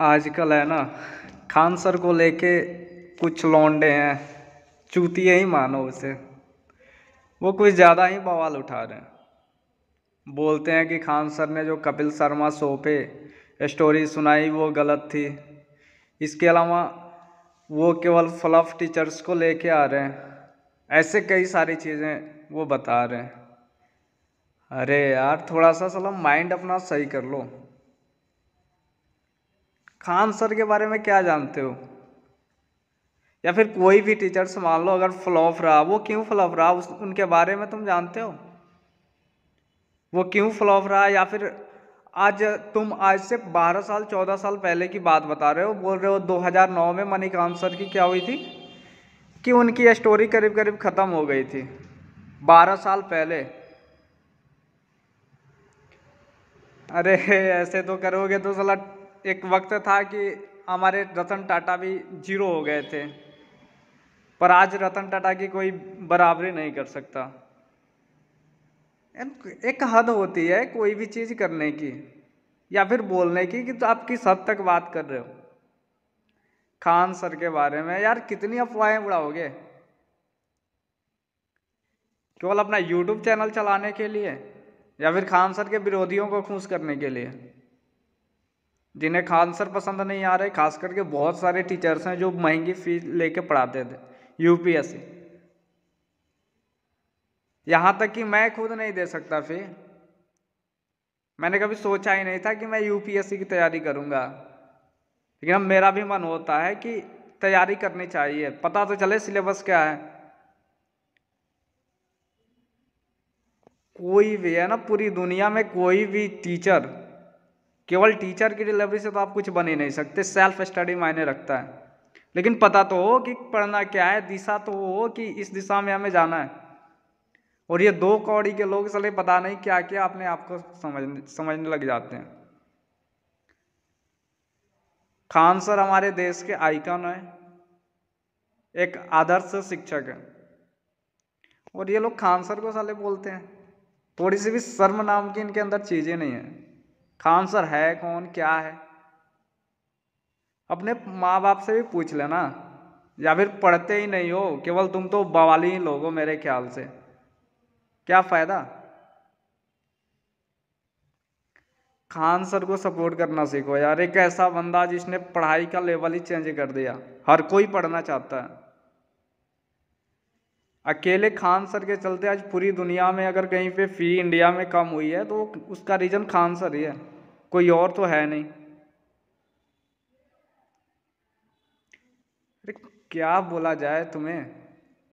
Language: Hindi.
आजकल है ना खान सर को लेके कुछ लौंडे हैं चूतिए ही मानो उसे वो कुछ ज़्यादा ही बवाल उठा रहे हैं बोलते हैं कि खान सर ने जो कपिल शर्मा शो पे स्टोरी सुनाई वो गलत थी इसके अलावा वो केवल फ्लफ टीचर्स को लेके आ रहे हैं ऐसे कई सारी चीज़ें वो बता रहे हैं अरे यार थोड़ा सा सलाम माइंड अपना सही कर लो खान सर के बारे में क्या जानते हो या फिर कोई भी टीचर मान लो अगर फ्लॉप रहा वो क्यों फ्लॉप रहा उस उनके बारे में तुम जानते हो वो क्यों फ्लॉप रहा या फिर आज तुम आज से 12 साल 14 साल पहले की बात बता रहे हो बोल रहे हो 2009 में मणिकांत सर की क्या हुई थी कि उनकी स्टोरी करीब करीब ख़त्म हो गई थी 12 साल पहले अरे ऐसे तो करोगे तो सला एक वक्त था कि हमारे रतन टाटा भी जीरो हो गए थे पर आज रतन टाटा की कोई बराबरी नहीं कर सकता एक हद होती है कोई भी चीज़ करने की या फिर बोलने की कि तो आप किस हद तक बात कर रहे हो खान सर के बारे में यार कितनी अफवाहें उड़ाओगे केवल अपना यूट्यूब चैनल चलाने के लिए या फिर खान सर के विरोधियों को खुश करने के लिए जिन्हें आंसर पसंद नहीं आ रहे खास करके बहुत सारे टीचर्स हैं जो महंगी फीस लेके पढ़ाते थे यूपीएससी यहां तक कि मैं खुद नहीं दे सकता फी मैंने कभी सोचा ही नहीं था कि मैं यूपीएससी की तैयारी करूंगा लेकिन अब मेरा भी मन होता है कि तैयारी करनी चाहिए पता तो चले सिलेबस क्या है कोई भी है ना पूरी दुनिया में कोई भी टीचर केवल टीचर की डिलीवरी से तो आप कुछ बन ही नहीं सकते सेल्फ स्टडी मायने रखता है लेकिन पता तो हो कि पढ़ना क्या है दिशा तो हो कि इस दिशा में हमें जाना है और ये दो कौड़ी के लोग चले पता नहीं क्या क्या अपने आप को समझने समझने लग जाते हैं खान सर हमारे देश के आइकन है एक आदर्श शिक्षक है और ये लोग खान सर को साले बोलते हैं थोड़ी सी भी शर्म नाम की इनके अंदर चीज़ें नहीं हैं आंसर है कौन क्या है अपने माँ बाप से भी पूछ लेना या फिर पढ़ते ही नहीं हो केवल तुम तो बवाली ही लोग हो मेरे ख्याल से क्या फायदा खान सर को सपोर्ट करना सीखो यार एक ऐसा बंदा जिसने पढ़ाई का लेवल ही चेंज कर दिया हर कोई पढ़ना चाहता है अकेले खान सर के चलते आज पूरी दुनिया में अगर कहीं पे फी इंडिया में कम हुई है तो उसका रीज़न खान सर ही है कोई और तो है नहीं अरे क्या बोला जाए तुम्हें